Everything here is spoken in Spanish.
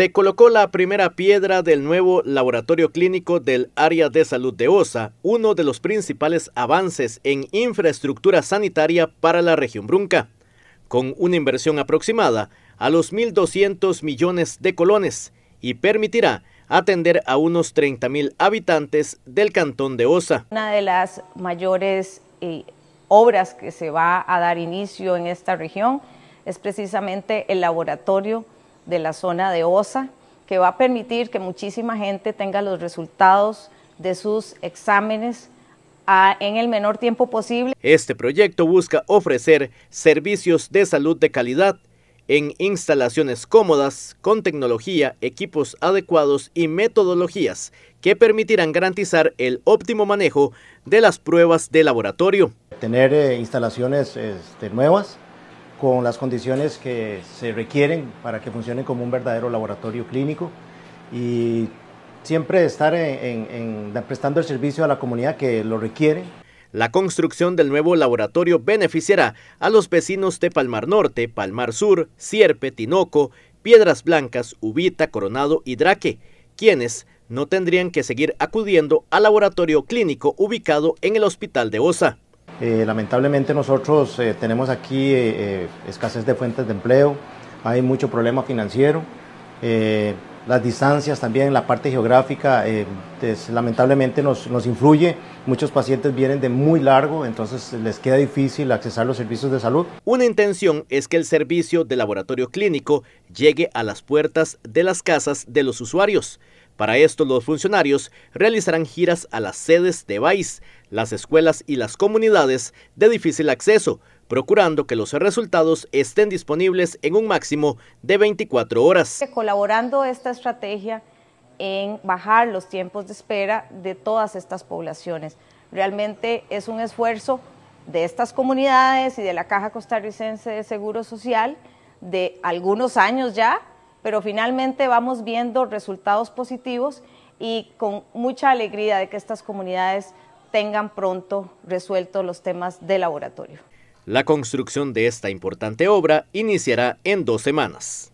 se colocó la primera piedra del nuevo laboratorio clínico del área de salud de OSA, uno de los principales avances en infraestructura sanitaria para la región brunca, con una inversión aproximada a los 1.200 millones de colones y permitirá atender a unos 30.000 habitantes del cantón de OSA. Una de las mayores eh, obras que se va a dar inicio en esta región es precisamente el laboratorio de la zona de OSA, que va a permitir que muchísima gente tenga los resultados de sus exámenes en el menor tiempo posible. Este proyecto busca ofrecer servicios de salud de calidad en instalaciones cómodas, con tecnología, equipos adecuados y metodologías que permitirán garantizar el óptimo manejo de las pruebas de laboratorio. Tener eh, instalaciones este, nuevas, con las condiciones que se requieren para que funcione como un verdadero laboratorio clínico y siempre estar en, prestando el servicio a la comunidad que lo requiere. La construcción del nuevo laboratorio beneficiará a los vecinos de Palmar Norte, Palmar Sur, Sierpe, Tinoco, Piedras Blancas, Ubita, Coronado y Draque, quienes no tendrían que seguir acudiendo al laboratorio clínico ubicado en el hospital de Osa. Eh, lamentablemente nosotros eh, tenemos aquí eh, escasez de fuentes de empleo, hay mucho problema financiero, las distancias también, la parte geográfica, lamentablemente nos, nos, influye, muchos pacientes vienen de muy largo, entonces les queda difícil accesar los servicios de salud. Una intención es que el servicio de laboratorio clínico llegue a las puertas de las casas de los usuarios. Para esto, los funcionarios realizarán giras a las sedes de BAIS, las escuelas y las comunidades de difícil acceso, procurando que los resultados estén disponibles en un máximo de 24 horas. Colaborando esta estrategia en bajar los tiempos de espera de todas estas poblaciones. Realmente es un esfuerzo de estas comunidades y de la Caja Costarricense de Seguro Social de algunos años ya, pero finalmente vamos viendo resultados positivos y con mucha alegría de que estas comunidades tengan pronto resueltos los temas de laboratorio. La construcción de esta importante obra iniciará en dos semanas.